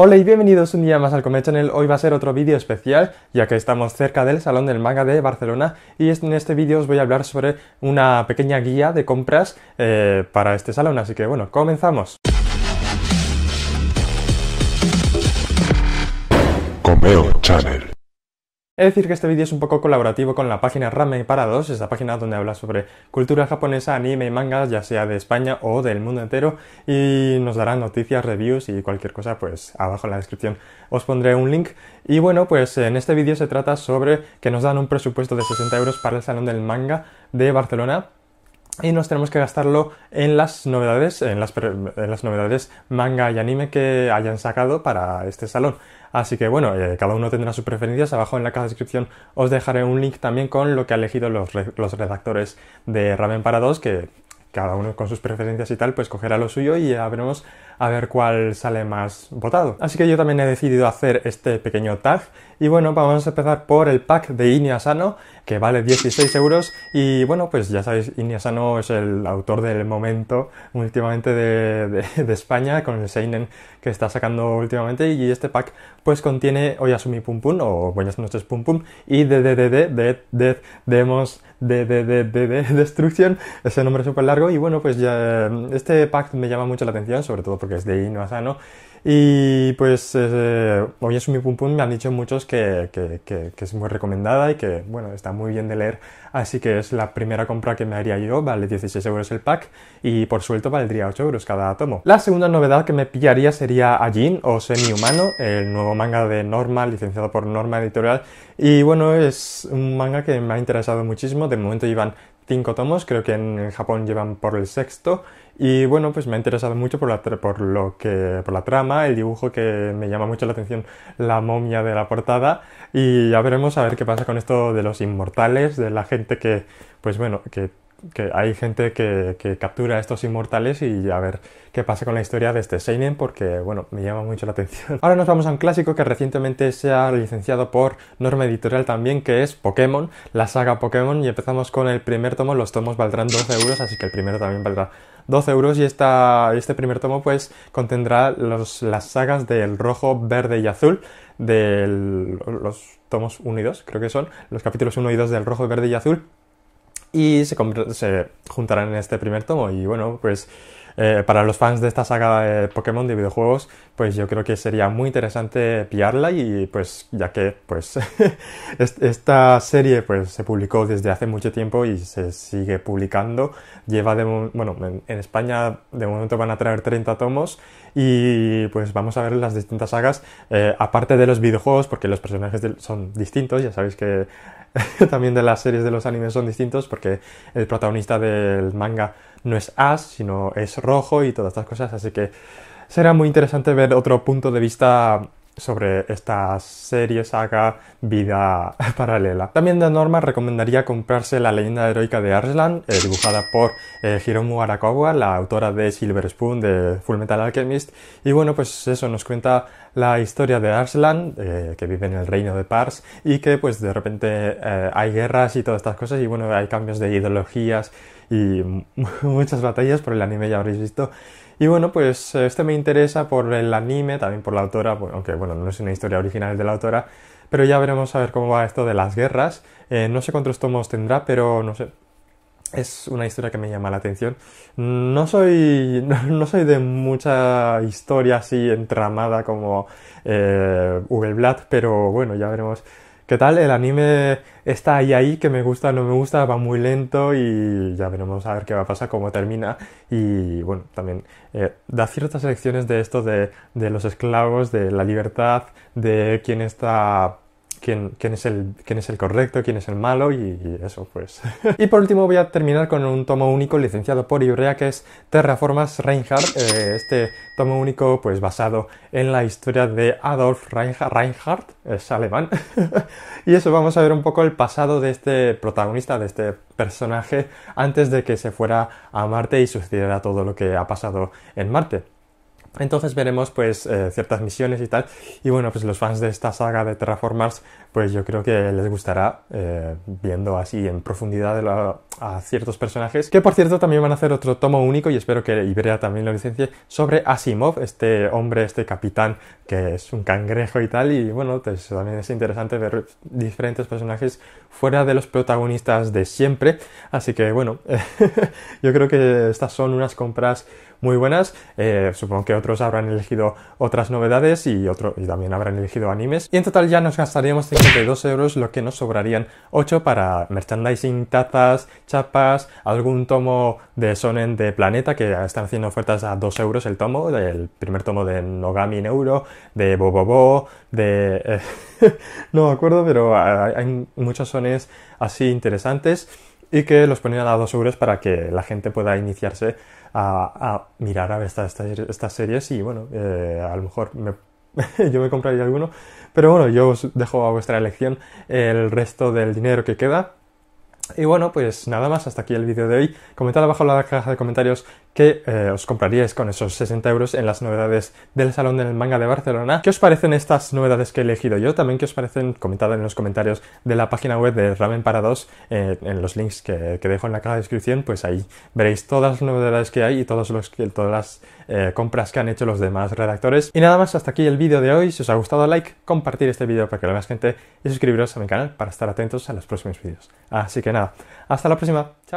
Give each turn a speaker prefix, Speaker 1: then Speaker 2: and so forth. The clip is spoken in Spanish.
Speaker 1: Hola y bienvenidos un día más al Comet Channel, hoy va a ser otro vídeo especial ya que estamos cerca del Salón del Manga de Barcelona y en este vídeo os voy a hablar sobre una pequeña guía de compras eh, para este salón, así que bueno, comenzamos. Comeo Channel es decir que este vídeo es un poco colaborativo con la página Ramen Parados, 2, esa página donde habla sobre cultura japonesa, anime y mangas, ya sea de España o del mundo entero, y nos dará noticias, reviews y cualquier cosa, pues abajo en la descripción os pondré un link. Y bueno, pues en este vídeo se trata sobre que nos dan un presupuesto de 60 euros para el Salón del Manga de Barcelona, y nos tenemos que gastarlo en las novedades, en las, en las, novedades manga y anime que hayan sacado para este salón. Así que bueno, eh, cada uno tendrá sus preferencias. Abajo en la caja de descripción os dejaré un link también con lo que han elegido los, los redactores de Ramen para 2, que cada uno con sus preferencias y tal, pues cogerá lo suyo y ya veremos a ver cuál sale más votado. Así que yo también he decidido hacer este pequeño tag. Y bueno, vamos a empezar por el pack de Iniasano que vale 16 euros. Y bueno, pues ya sabéis, Iniasano es el autor del momento últimamente de, España, con el Seinen que está sacando últimamente. Y este pack pues contiene Oyasumi Pum Pum, o Buenas noches Pum Pum, y de de Death Demos de, de, de, de Destruction, ese nombre es súper largo, y bueno, pues ya, este pack me llama mucho la atención, sobre todo porque es de Ino y pues eh, hoy es mi pum me han dicho muchos que, es muy recomendada y que, bueno, está muy bien de leer, así que es la primera compra que me haría yo, vale 16 euros el pack y por suelto valdría 8 euros cada tomo. La segunda novedad que me pillaría sería Ajin o Semi-Humano, el nuevo manga de Norma, licenciado por Norma Editorial, y bueno, es un manga que me ha interesado muchísimo, de momento llevan 5 tomos, creo que en Japón llevan por el sexto, y bueno, pues me ha interesado mucho por la, por lo que, por la trama, el dibujo que me llama mucho la atención, la momia de la portada. Y ya veremos a ver qué pasa con esto de los inmortales, de la gente que, pues bueno, que, hay gente que, que captura a estos inmortales y a ver qué pasa con la historia de este Seinen porque, bueno, me llama mucho la atención. Ahora nos vamos a un clásico que recientemente se ha licenciado por norma editorial también, que es Pokémon, la saga Pokémon, y empezamos con el primer tomo, los tomos valdrán 12 euros, así que el primero también valdrá 12 euros y, este primer tomo pues contendrá las sagas del rojo, verde y azul de los tomos unidos, creo que son los capítulos 1 y 2 del rojo, verde y azul y se, se juntarán en este primer tomo y bueno pues eh, para los fans de esta saga de Pokémon de videojuegos, pues yo creo que sería muy interesante pillarla y pues ya que pues esta serie pues se publicó desde hace mucho tiempo y se sigue publicando, lleva de bueno, en, España de momento van a traer 30 tomos y pues vamos a ver las distintas sagas, eh, aparte de los videojuegos, porque los personajes son distintos, ya sabéis que también de las series de los animes son distintos, porque el protagonista del manga no es as, sino es rojo y todas estas cosas, así que será muy interesante ver otro punto de vista sobre esta serie, saga, vida paralela. También de norma recomendaría comprarse La leyenda heroica de Arslan, eh, dibujada por eh, Hiromu Arakawa, la autora de Silver Spoon de Full Metal Alchemist. Y bueno, pues eso nos cuenta la historia de Arslan, eh, que vive en el reino de Pars, y que pues de repente eh, hay guerras y todas estas cosas, y bueno, hay cambios de ideologías y muchas batallas, por el anime ya habréis visto. Y bueno, pues este me interesa por el anime, también por la autora, aunque bueno, no es una historia original de la autora, pero ya veremos a ver cómo va esto de las guerras. no sé cuántos tomos tendrá, pero no sé, es una historia que me llama la atención. No soy, no soy de mucha historia así entramada como Google eh, Blatt, pero bueno, ya veremos qué tal. El anime está ahí, ahí, que me gusta, no me gusta, va muy lento y ya veremos a ver qué va a pasar, cómo termina. Y bueno, también eh, da ciertas lecciones de esto de, de los esclavos, de la libertad, de quién está quién, es, el, correcto, quién es el malo y, eso pues. y por último voy a terminar con un tomo único licenciado por Ibrea que es Terraformas Reinhardt, eh, este tomo único pues basado en la historia de Adolf Reinhardt, es alemán. y eso, vamos a ver un poco el pasado de este protagonista, de este personaje, antes de que se fuera a Marte y sucediera todo lo que ha pasado en Marte. Entonces veremos pues eh, ciertas misiones y tal. Y bueno, pues los fans de esta saga de Terraformars, pues yo creo que les gustará eh, viendo así en profundidad a ciertos personajes. Que por cierto también van a hacer otro tomo único y espero que Iberia también lo licencie sobre Asimov, este hombre, este capitán que es un cangrejo y tal. Y bueno, pues también es interesante ver diferentes personajes fuera de los protagonistas de siempre. Así que bueno, yo creo que estas son unas compras muy buenas. Eh, supongo que otros habrán elegido otras novedades y, otro, también habrán elegido animes. Y en total ya nos gastaríamos 52 euros, lo que nos sobrarían 8 para merchandising, tazas, chapas, algún tomo de Sonen de Planeta, que están haciendo ofertas a 2 euros el tomo, el primer tomo de Nogami en euro, de Bobobo, de... Eh, no me acuerdo, pero hay, muchos sones así interesantes y que los ponía a 2 euros para que la gente pueda iniciarse a, mirar a ver estas, estas series y bueno, eh, a lo mejor yo me compraría alguno, pero bueno, yo os dejo a vuestra elección el resto del dinero que queda. Y bueno, pues nada más, hasta aquí el vídeo de hoy. Comentad abajo en la caja de comentarios que eh, os compraríais con esos 60 euros en las novedades del Salón del Manga de Barcelona. ¿Qué os parecen estas novedades que he elegido yo? También, ¿qué os parecen? Comentad en los comentarios de la página web de Ramen para 2, eh, en los links que, dejo en la caja de descripción, pues ahí veréis todas las novedades que hay y todos los, todas las eh, compras que han hecho los demás redactores. Y nada más, hasta aquí el vídeo de hoy. Si os ha gustado, like, compartir este vídeo para que lo más gente y suscribiros a mi canal para estar atentos a los próximos vídeos. Así que nada, hasta la próxima. Chao.